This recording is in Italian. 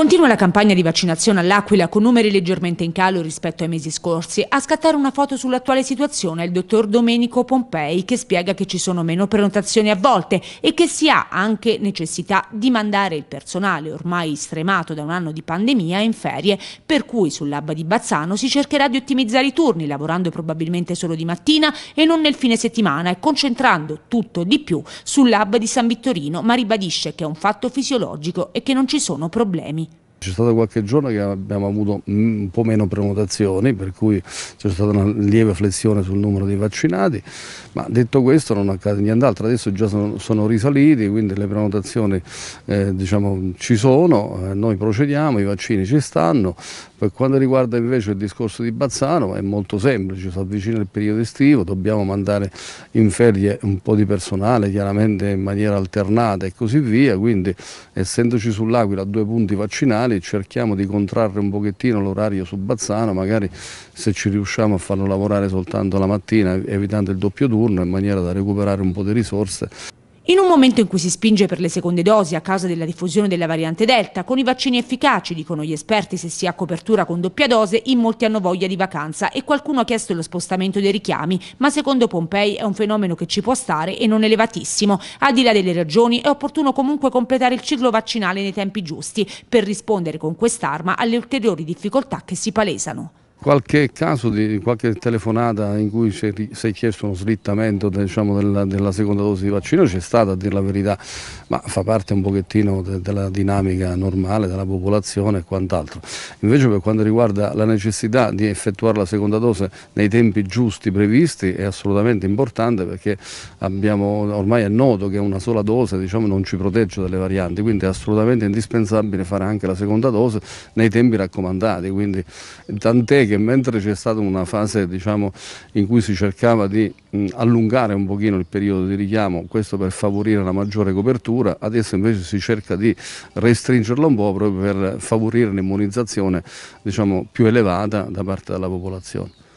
Continua la campagna di vaccinazione all'Aquila con numeri leggermente in calo rispetto ai mesi scorsi. A scattare una foto sull'attuale situazione è il dottor Domenico Pompei che spiega che ci sono meno prenotazioni a volte e che si ha anche necessità di mandare il personale ormai stremato da un anno di pandemia in ferie, per cui sull'Abba di Bazzano si cercherà di ottimizzare i turni lavorando probabilmente solo di mattina e non nel fine settimana e concentrando tutto di più sull'Abba di San Vittorino, ma ribadisce che è un fatto fisiologico e che non ci sono problemi. C'è stato qualche giorno che abbiamo avuto un po' meno prenotazioni, per cui c'è stata una lieve flessione sul numero dei vaccinati, ma detto questo non accade nient'altro, adesso già sono, sono, risaliti, quindi le prenotazioni eh, diciamo, ci sono, eh, noi procediamo, i vaccini ci stanno. Per quanto riguarda invece il discorso di Bazzano è molto semplice, si avvicina il periodo estivo, dobbiamo mandare in ferie un po' di personale, chiaramente in maniera alternata e così via, quindi essendoci sull'Aquila a due punti vaccinali, giornali, cerchiamo di contrarre un pochettino l'orario su Bazzano, magari se ci riusciamo a farlo lavorare soltanto la mattina, evitando il doppio turno in maniera da recuperare un po' di risorse. In un momento in cui si spinge per le seconde dosi a causa della diffusione della variante Delta, con i vaccini efficaci, dicono gli esperti, se si ha copertura con doppia dose, in molti hanno voglia di vacanza e qualcuno ha chiesto lo spostamento dei richiami, ma secondo Pompei è un fenomeno che ci può stare e non elevatissimo. Al di là delle ragioni è opportuno comunque completare il ciclo vaccinale nei tempi giusti per rispondere con quest'arma alle ulteriori difficoltà che si palesano qualche caso di qualche telefonata in cui si è chiesto uno slittamento diciamo, della, della, seconda dose di vaccino c'è stata a dire la verità, ma fa parte un pochettino de, della dinamica normale della popolazione e quant'altro. Invece per quanto riguarda la necessità di effettuare la seconda dose nei tempi giusti previsti è assolutamente importante perché abbiamo, ormai è noto che una sola dose diciamo, non ci protegge dalle varianti, quindi è assolutamente indispensabile fare anche la seconda dose nei tempi raccomandati, quindi tant'è che mentre c'è stata una fase diciamo, in cui si cercava di mh, mm, allungare un pochino il periodo di richiamo, questo per favorire la maggiore copertura, adesso invece si cerca di restringerlo un po' proprio per favorire l'immunizzazione diciamo, più elevata da parte della popolazione.